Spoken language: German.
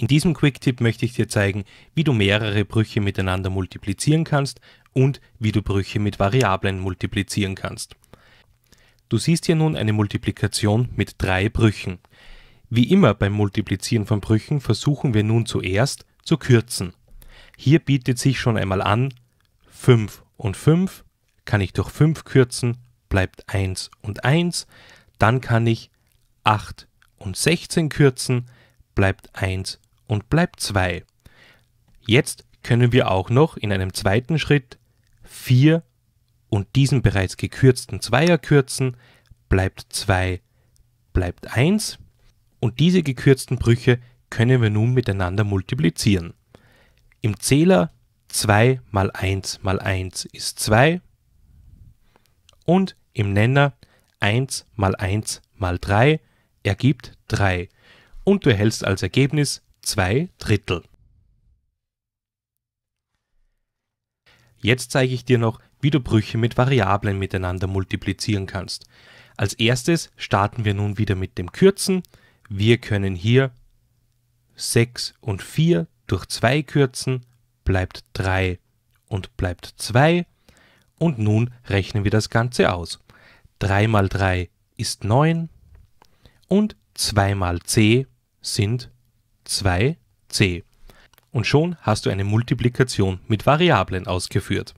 In diesem Quicktip möchte ich dir zeigen, wie du mehrere Brüche miteinander multiplizieren kannst und wie du Brüche mit Variablen multiplizieren kannst. Du siehst hier nun eine Multiplikation mit drei Brüchen. Wie immer beim Multiplizieren von Brüchen versuchen wir nun zuerst zu kürzen. Hier bietet sich schon einmal an, 5 und 5 kann ich durch 5 kürzen, bleibt 1 und 1, dann kann ich 8 und 16 kürzen, bleibt 1 und bleibt 2. Jetzt können wir auch noch in einem zweiten Schritt 4 und diesen bereits gekürzten Zweier kürzen, bleibt 2, bleibt 1 und diese gekürzten Brüche können wir nun miteinander multiplizieren. Im Zähler 2 mal 1 mal 1 ist 2 und im Nenner 1 mal 1 mal 3 ergibt 3 und du erhältst als Ergebnis zwei Drittel. Jetzt zeige ich dir noch, wie du Brüche mit Variablen miteinander multiplizieren kannst. Als erstes starten wir nun wieder mit dem Kürzen. Wir können hier 6 und 4 durch 2 kürzen, bleibt 3 und bleibt 2. Und nun rechnen wir das Ganze aus. 3 mal 3 ist 9 und 2 mal c sind 2c. Und schon hast du eine Multiplikation mit Variablen ausgeführt